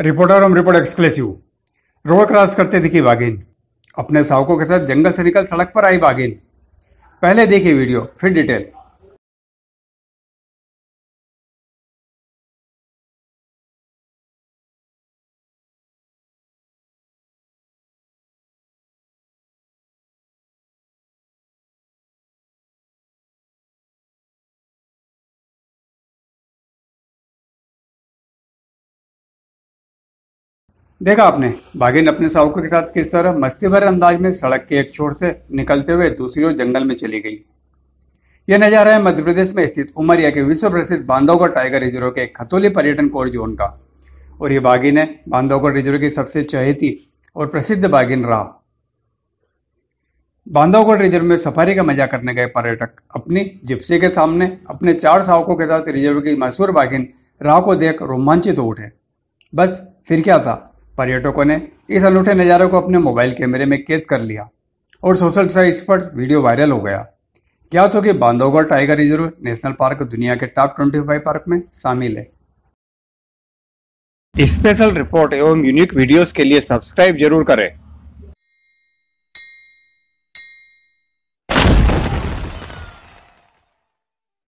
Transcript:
reporter हम report exclusive road cross करते दिखी बागिन अपने सावकों के साथ जंगल से निकल सड़क पर आई बागिन पहले देखी वीडियो फिर डिटेल देखा आपने बाघिन अपने साहुकर के साथ किस तरह मस्ती भरे अंदाज में सड़क के एक छोर से निकलते हुए दूसरी ओर जंगल में चली गई यह नजारा है मध्य प्रदेश में स्थित उमरिया के विश्व प्रसिद्ध बांधवगढ़ टाइगर रिजर्व के खतौली पर्यटन कोर जोन का और ये बाघिन है बांधवगढ़ रिजर्व की सबसे चहेती और प्रसिद्ध बाघिन रहा बांधवगढ़ रिजर्व में सफारी का मजा करने गए पर्यटक अपनी जिप्सी के सामने अपने चार सावकों के साथ रिजर्व की मशहूर बाघिन राह को देख रोमांचित हो उठे बस फिर क्या था पर्यटकों ने इस अनूठे नजारे को अपने मोबाइल कैमरे में कैद कर लिया और सोशल साइट्स पर वीडियो वायरल हो गया ज्ञात हो कि Bandhavgarh tiger reserve national park दुनिया के टॉप ट्वेंटी फाइव पार्क में शामिल है स्पेशल रिपोर्ट एवं यूनिक वीडियोस के लिए सब्सक्राइब जरूर करें